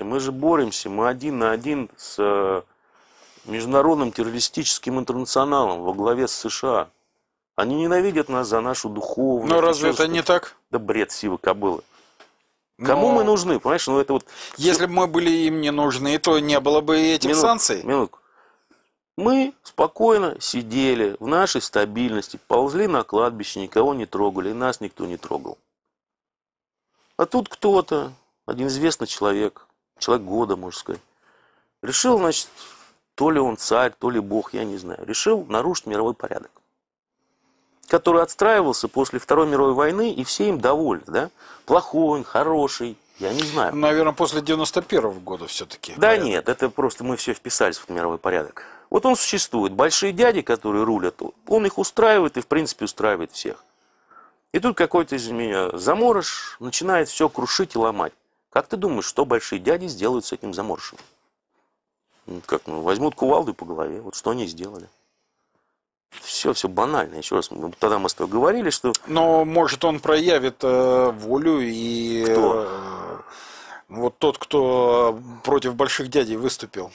Мы же боремся, мы один на один с э, международным террористическим интернационалом во главе с США. Они ненавидят нас за нашу духовную... Но разве это не так? Да бред сивы кобылы. Но... Кому мы нужны, понимаешь? Ну, это вот... Если бы мы были им не нужны, то не было бы и этих минут, санкций. Минутку. Мы спокойно сидели в нашей стабильности, ползли на кладбище, никого не трогали, нас никто не трогал. А тут кто-то, один известный человек, человек года, можно сказать. Решил, значит, то ли он царь, то ли бог, я не знаю. Решил нарушить мировой порядок, который отстраивался после Второй мировой войны, и все им довольны, да? Плохой он, хороший, я не знаю. Наверное, после 91 -го года все-таки. Да порядок. нет, это просто мы все вписались в мировой порядок. Вот он существует. Большие дяди, которые рулят, он их устраивает и, в принципе, устраивает всех. И тут какой-то из меня заморож начинает все крушить и ломать. Как ты думаешь, что большие дяди сделают с этим заморшем? Ну, как, ну, возьмут кувалду по голове. Вот что они сделали. Все, все банально. Еще раз, мы, тогда мы с тобой говорили, что... Но, может, он проявит э, волю и... Кто? Э, вот тот, кто против больших дядей выступил.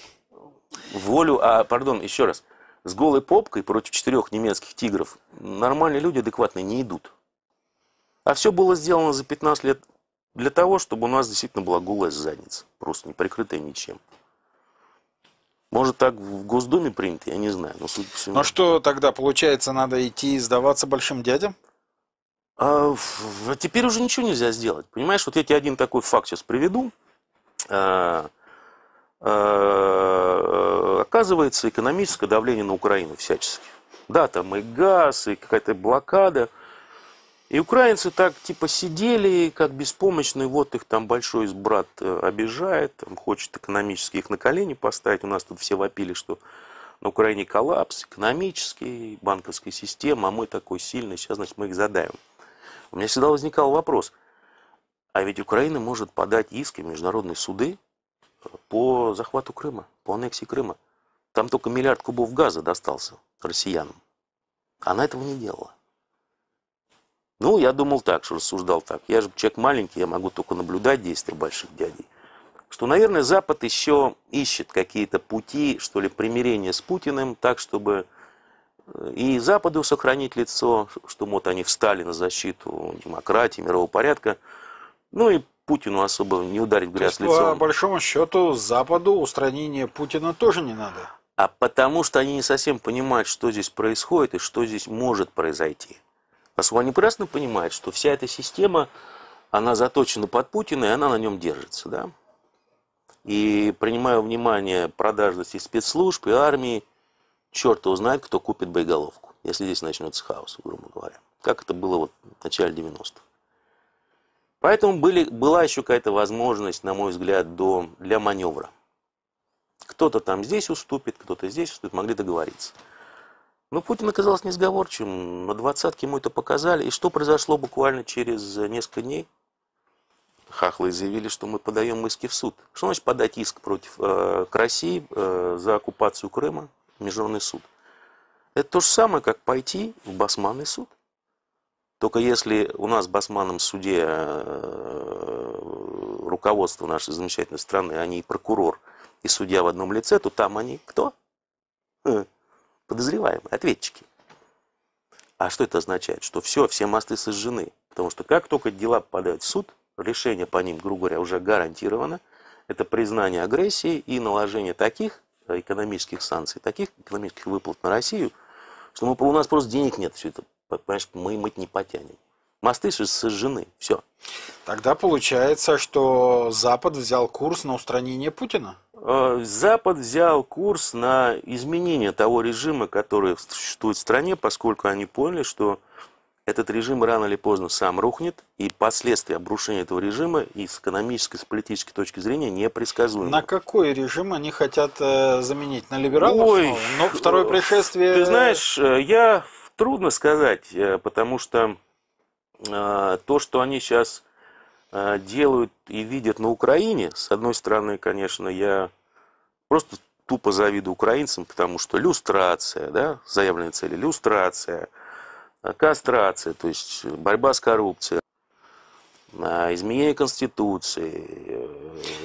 Волю, а, пардон, еще раз. С голой попкой против четырех немецких тигров нормальные люди адекватные не идут. А все было сделано за 15 лет для того, чтобы у нас действительно была голая задница, просто не прикрытая ничем. Может, так в Госдуме принято, я не знаю. Но, судя по всему... но ну что тогда, получается, надо идти и сдаваться большим дядям? А, а, теперь уже ничего нельзя сделать. Понимаешь, вот я тебе один такой факт сейчас приведу. А, а, оказывается, экономическое давление на Украину всячески. Да, там и газ, и какая-то блокада – и украинцы так типа сидели, как беспомощные, вот их там большой брат э, обижает, там, хочет экономически их на колени поставить. У нас тут все вопили, что на Украине коллапс экономический, банковская система, а мы такой сильный, сейчас, значит, мы их задаем. У меня всегда возникал вопрос, а ведь Украина может подать иски в международные суды э, по захвату Крыма, по аннексии Крыма. Там только миллиард кубов газа достался россиянам. Она этого не делала. Ну, я думал так, что рассуждал так. Я же человек маленький, я могу только наблюдать действия больших дядей. Что, наверное, Запад еще ищет какие-то пути, что ли, примирения с Путиным, так, чтобы э, и Западу сохранить лицо, что вот они встали на защиту демократии, мирового порядка, ну и Путину особо не ударить грязь То есть, лицом. по большому счету, Западу устранение Путина тоже не надо. А потому что они не совсем понимают, что здесь происходит и что здесь может произойти. Поскольку а они прекрасно понимают, что вся эта система, она заточена под Путина, и она на нем держится. Да? И принимая внимание продажности спецслужб и армии, черт его знает, кто купит боеголовку, если здесь начнется хаос, грубо говоря. Как это было вот в начале 90-х. Поэтому были, была еще какая-то возможность, на мой взгляд, до, для маневра. Кто-то там здесь уступит, кто-то здесь уступит, могли договориться. Но ну, Путин оказался несговорчивым. На двадцатке ему это показали. И что произошло буквально через э, несколько дней? Хахлы заявили, что мы подаем иски в суд. Что значит подать иск против э, к России э, за оккупацию Крыма в Международный суд? Это то же самое, как пойти в басманный суд. Только если у нас в басманном суде э, руководство нашей замечательной страны, они а и прокурор, и судья в одном лице, то там они кто? Хм подозреваемые, ответчики. А что это означает? Что все, все мосты сожжены. Потому что как только дела попадают в суд, решение по ним, грубо говоря, уже гарантировано. Это признание агрессии и наложение таких э, экономических санкций, таких экономических выплат на Россию, что мы, у нас просто денег нет все это. Понимаешь, мы мыть не потянем. Мосты сожжены, все. Тогда получается, что Запад взял курс на устранение Путина? Э, Запад взял курс на изменение того режима, который существует в стране, поскольку они поняли, что этот режим рано или поздно сам рухнет, и последствия обрушения этого режима и с экономической, с политической точки зрения непредсказуемы. На какой режим они хотят э, заменить? На либералов? Ой, Но ну, второе э, пришествие... Ты знаешь, я трудно сказать, потому что то, что они сейчас Э, делают и видят на Украине, с одной стороны, конечно, я просто тупо завидую украинцам, потому что люстрация, да, заявленные цели, люстрация, э, кастрация, то есть борьба с коррупцией, э, изменение Конституции.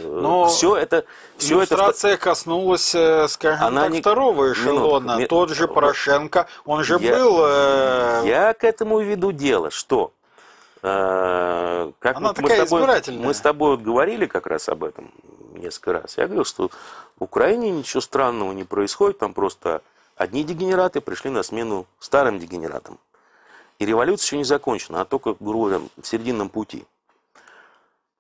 Но все это... Все иллюстрация это... коснулась, скажем Она так, не... второго эшелона. Минутку. Тот же Порошенко, он же я... был... Э... Я к этому веду дело, что Э, как Она вот такая мы с тобой, избирательная. Мы с тобой вот говорили как раз об этом несколько раз. Я говорил, что в Украине ничего странного не происходит, там просто одни дегенераты пришли на смену старым дегенератам. И революция еще не закончена, а только, грубо говоря, в серединном пути.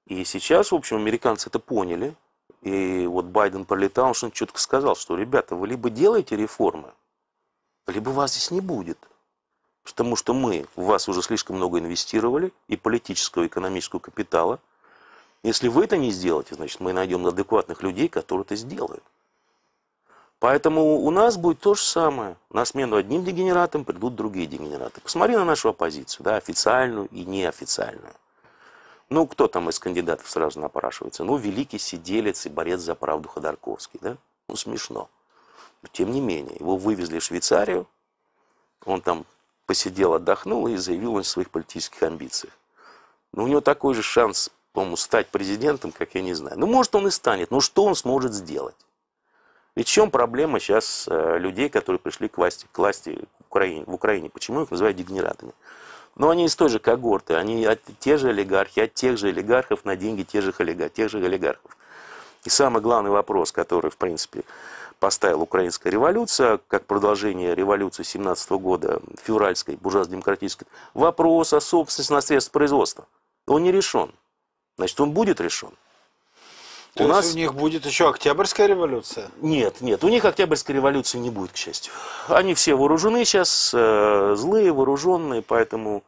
И сейчас, в общем, американцы это поняли. И вот Байден пролетал, он четко сказал, что, ребята, вы либо делаете реформы, либо вас здесь не будет. Потому что мы в вас уже слишком много инвестировали и политического, и экономического капитала. Если вы это не сделаете, значит, мы найдем адекватных людей, которые это сделают. Поэтому у нас будет то же самое. На смену одним дегенератам придут другие дегенераты. Посмотри на нашу оппозицию, да, официальную и неофициальную. Ну, кто там из кандидатов сразу напрашивается? Ну, великий сиделец и борец за правду Ходорковский, да? Ну, смешно. Но, тем не менее, его вывезли в Швейцарию, он там посидел, отдохнул и заявил о своих политических амбициях. Но ну, у него такой же шанс, по-моему, стать президентом, как я не знаю. Ну, может, он и станет, но что он сможет сделать? И в чем проблема сейчас э, людей, которые пришли к власти, к власти в, Украине, в Украине? Почему их называют дегенератами? Но ну, они из той же когорты, они от, те же олигархи, от тех же олигархов на деньги тех же, олигарх, тех же олигархов. И самый главный вопрос, который, в принципе, поставила украинская революция, как продолжение революции 17 года, февральской, буржуазно-демократической, вопрос о собственности на средства производства. Он не решен. Значит, он будет решен. То у нас... у них будет еще Октябрьская революция? Нет, нет, у них Октябрьской революции не будет, к счастью. Они все вооружены сейчас, э, злые, вооруженные, поэтому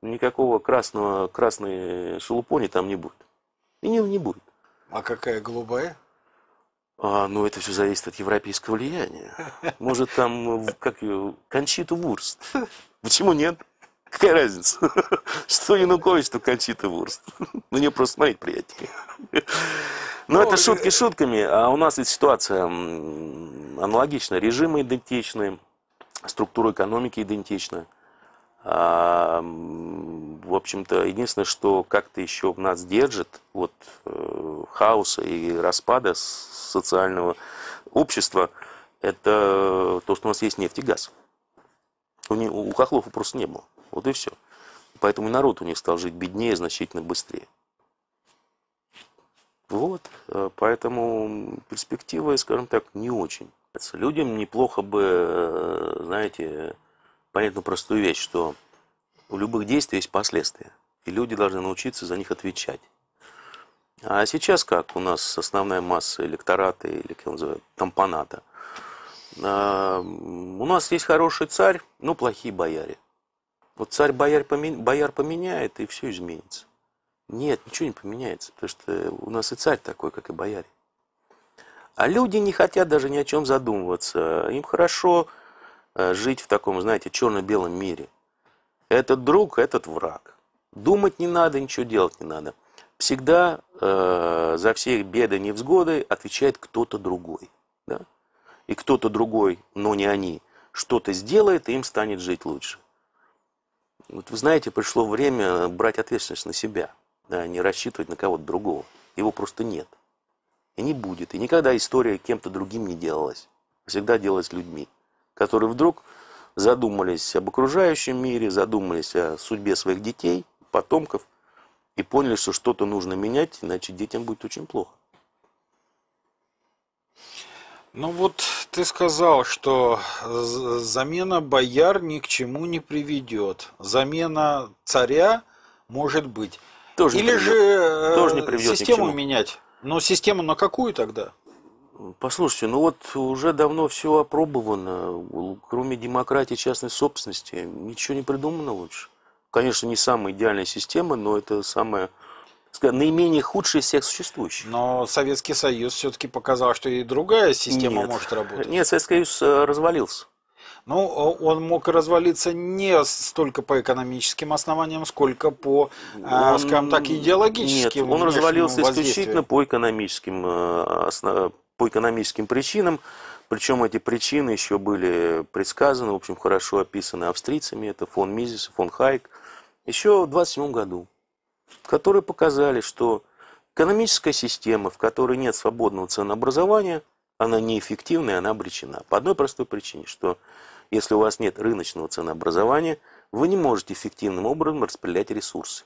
никакого красного, красной шелупони там не будет. И не, не будет. А какая голубая? А, ну, это все зависит от европейского влияния. Может, там, как ее, Кончиту Вурст. Почему нет? Какая разница? Что Янукович, что Кончита Вурст. Ну не просто смотреть приятнее. Но ну, это шутки шутками. А у нас ведь ситуация аналогичная. Режимы идентичны, структура экономики идентичная в общем-то, единственное, что как-то еще нас держит вот э, хаоса и распада социального общества, это то, что у нас есть нефть и газ. У, не, у хохлов просто не было. Вот и все. Поэтому народ у них стал жить беднее, значительно быстрее. Вот, э, поэтому перспектива, скажем так, не очень. Людям неплохо бы, э, знаете, понять одну простую вещь, что у любых действий есть последствия, и люди должны научиться за них отвечать. А сейчас как у нас основная масса электората или, как он называет, тампоната, а, у нас есть хороший царь, но плохие бояре. Вот царь бояр, помен... бояр поменяет, и все изменится. Нет, ничего не поменяется, потому что у нас и царь такой, как и бояре. А люди не хотят даже ни о чем задумываться. Им хорошо Э, жить в таком, знаете, черно-белом мире. Этот друг, этот враг. Думать не надо, ничего делать не надо. Всегда э, за все их беды, невзгоды отвечает кто-то другой. Да? И кто-то другой, но не они, что-то сделает, и им станет жить лучше. Вот вы знаете, пришло время брать ответственность на себя, да, а не рассчитывать на кого-то другого. Его просто нет. И не будет. И никогда история кем-то другим не делалась. Всегда делалась людьми которые вдруг задумались об окружающем мире, задумались о судьбе своих детей, потомков, и поняли, что что-то нужно менять, иначе детям будет очень плохо. Ну вот ты сказал, что замена бояр ни к чему не приведет. Замена царя может быть. Тоже Или не же э, тоже не приведет систему менять. Но ну, систему на какую тогда? Послушайте, ну вот уже давно все опробовано, кроме демократии частной собственности, ничего не придумано лучше. Конечно, не самая идеальная система, но это самая скажем, наименее худшая из всех существующих. Но Советский Союз все-таки показал, что и другая система Нет. может работать. Нет, Советский Союз э, развалился. Ну, он мог развалиться не столько по экономическим основаниям, сколько по, он... А, скажем так, идеологическим. Нет, он развалился исключительно по экономическим э, основаниям по экономическим причинам. Причем эти причины еще были предсказаны, в общем, хорошо описаны австрийцами. Это фон Мизис, фон Хайк. Еще в 27 году, которые показали, что экономическая система, в которой нет свободного ценообразования, она неэффективна и она обречена. По одной простой причине, что если у вас нет рыночного ценообразования, вы не можете эффективным образом распределять ресурсы.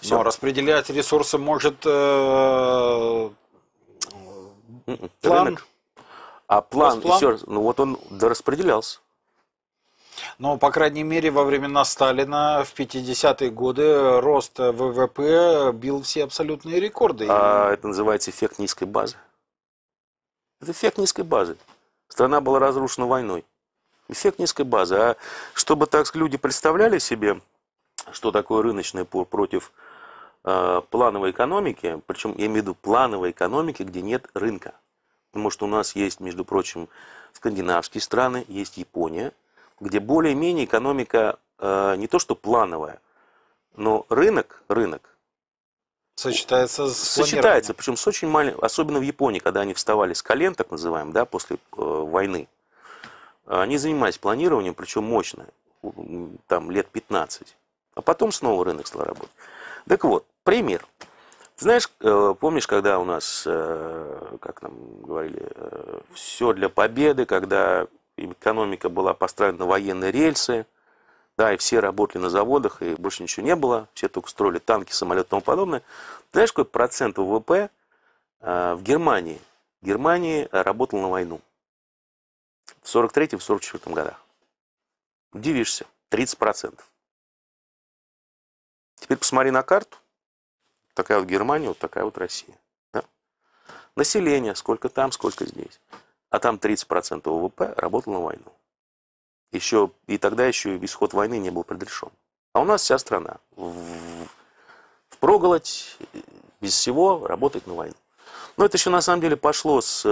Все. Но распределять ресурсы может э, План. Рынок. А план, план, еще раз, ну вот он дораспределялся. Но, ну, по крайней мере, во времена Сталина в 50-е годы рост ВВП бил все абсолютные рекорды. А это называется эффект низкой базы. Это эффект низкой базы. Страна была разрушена войной. Эффект низкой базы. А чтобы так люди представляли себе, что такое рыночная против Э, плановой экономики, причем я имею в виду плановой экономики, где нет рынка. Потому что у нас есть, между прочим, скандинавские страны, есть Япония, где более-менее экономика э, не то что плановая, но рынок, рынок сочетается с сочетается, причем с очень маленьким, особенно в Японии, когда они вставали с колен, так называем, да, после э, войны, они занимались планированием, причем мощно, там лет 15, а потом снова рынок стал работать. Так вот, пример. Знаешь, э, помнишь, когда у нас, э, как нам говорили, э, все для победы, когда экономика была построена на военные рельсы, да, и все работали на заводах, и больше ничего не было, все только строили танки, самолеты и тому подобное. Знаешь, какой процент ВВП в Германии? Германии работал на войну в 43-44 годах. Удивишься, 30%. Теперь посмотри на карту. Такая вот Германия, вот такая вот Россия. Да? Население, сколько там, сколько здесь. А там 30% ВВП работало на войну. Еще, и тогда еще исход войны не был предрешен. А у нас вся страна в, в проголодь, без всего, работает на войну. Но это еще на самом деле пошло с э,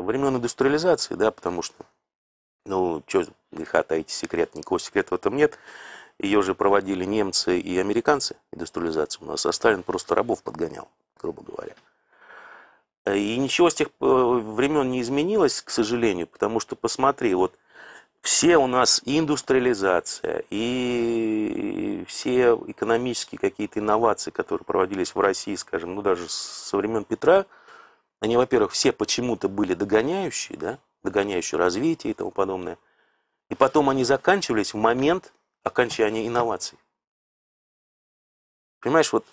времен индустриализации, да, потому что, ну, что греха таить секрет, никакого секрета в этом нет. Ее же проводили немцы и американцы, индустриализацию у нас, а Сталин просто рабов подгонял, грубо говоря. Э, и ничего с тех э, времен не изменилось, к сожалению, потому что, посмотри, вот все у нас и индустриализация, и все экономические какие-то инновации, которые проводились в России, скажем, ну даже со времен Петра, они, во-первых, все почему-то были догоняющие, да, догоняющие развитие и тому подобное. И потом они заканчивались в момент окончания инноваций. Понимаешь, вот,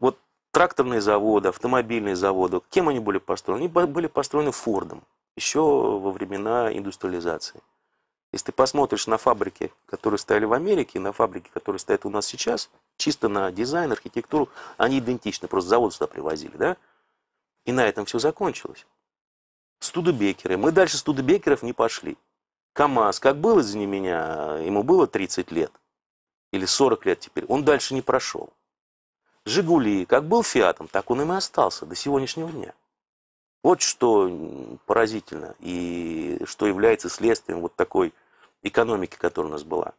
вот тракторные заводы, автомобильные заводы, кем они были построены? Они были построены Фордом еще во времена индустриализации. Если ты посмотришь на фабрики, которые стояли в Америке, на фабрики, которые стоят у нас сейчас, чисто на дизайн, архитектуру, они идентичны, просто завод сюда привозили, да? И на этом все закончилось. Студебекеры. Мы дальше студебекеров не пошли. КАМАЗ, как был извне меня, ему было 30 лет или 40 лет теперь, он дальше не прошел. «Жигули» как был «Фиатом», так он им и остался до сегодняшнего дня. Вот что поразительно и что является следствием вот такой экономики, которая у нас была.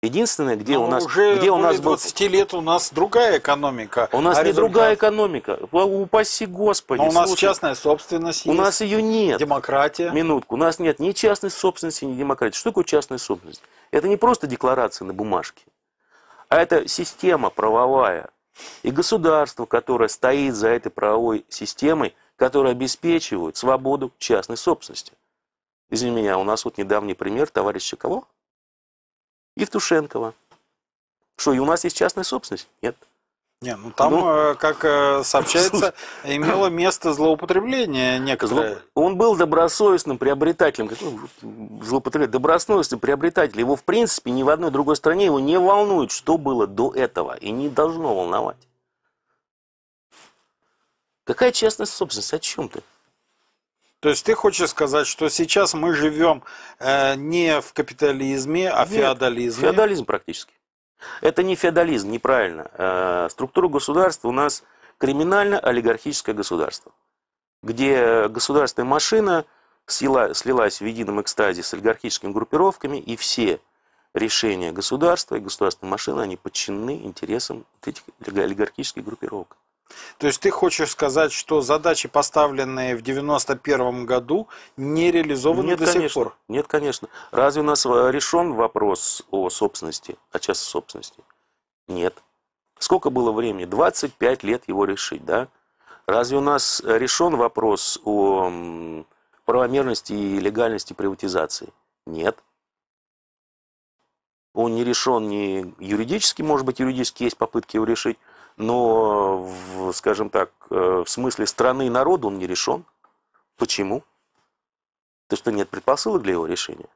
Единственное, где Но у нас, уже где у нас 20 был... лет у нас другая экономика. У нас а не результат... другая экономика. Упаси господи. Но у нас слушай, частная собственность. У нас ее нет. Демократия. Минутку. У нас нет ни частной собственности, ни демократии. Что такое частная собственность? Это не просто декларация на бумажке, а это система правовая и государство, которое стоит за этой правовой системой, которое обеспечивает свободу частной собственности. Извини меня, у нас вот недавний пример товарища кого? Евтушенкова. Что, и у нас есть частная собственность? Нет. Не, ну там, ну, э, как э, сообщается, имело место злоупотребление некоторое. Зло... Он был добросовестным приобретателем. Какой ну, злоупотребление? Добросовестный приобретатель. Его, в принципе, ни в одной другой стране его не волнует, что было до этого. И не должно волновать. Какая частная собственность? О чем ты? То есть ты хочешь сказать, что сейчас мы живем э, не в капитализме, а Нет, феодализме? Феодализм практически. Это не феодализм, неправильно. Э, структура государства у нас криминально-олигархическое государство, где государственная машина слила, слилась в едином экстазе с олигархическими группировками, и все решения государства и государственной машины, они подчинены интересам этих олигархических группировок. То есть ты хочешь сказать, что задачи, поставленные в 91 году, не реализованы Нет, до конечно. сих пор? Нет, конечно. Разве у нас э, решен вопрос о собственности, о частной собственности? Нет. Сколько было времени? 25 лет его решить, да? Разве у нас э, решен вопрос о правомерности и легальности приватизации? Нет. Он не решен ни юридически, может быть, юридически есть попытки его решить, но, в, скажем так, э, в смысле страны и народа он не решен. Почему? То что нет предпосылок для его решения.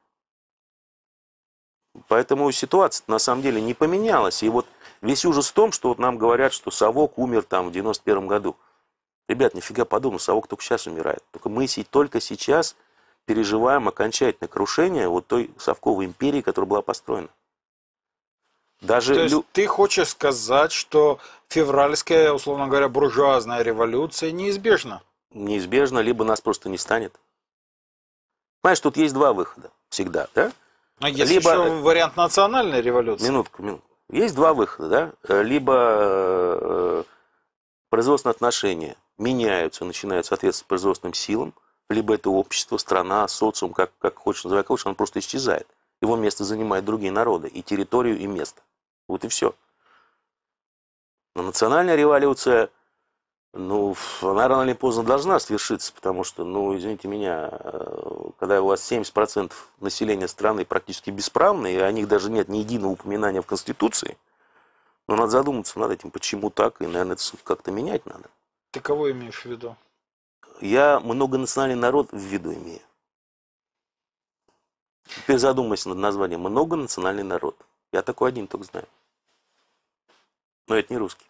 Поэтому ситуация на самом деле не поменялась. И вот весь ужас в том, что вот нам говорят, что совок умер там в 91 году. Ребят, нифига подумал, совок только сейчас умирает. Только мы только сейчас переживаем окончательное крушение вот той совковой империи, которая была построена. Даже То есть лю... ты хочешь сказать, что февральская, условно говоря, буржуазная революция неизбежна? Неизбежна либо нас просто не станет. Понимаешь, тут есть два выхода всегда, да? А есть либо... еще вариант национальной революции. Минутку, минутку. Есть два выхода, да? Э, либо э, производственные отношения меняются, начинают соответствовать производственным силам, либо это общество, страна, социум, как, как хочешь называть, как хочешь, он просто исчезает. Его место занимают другие народы, и территорию, и место. Вот и все. Но национальная революция, ну, она рано или поздно должна свершиться, потому что, ну, извините меня, э, когда у вас 70% населения страны практически бесправны, и о них даже нет ни единого упоминания в Конституции, ну, надо задуматься над этим, почему так, и, наверное, это как-то менять надо. Ты кого имеешь в виду? Я многонациональный народ в виду имею. Теперь задумайся над названием «Многонациональный народ». Я такой один только знаю. Но это не русский.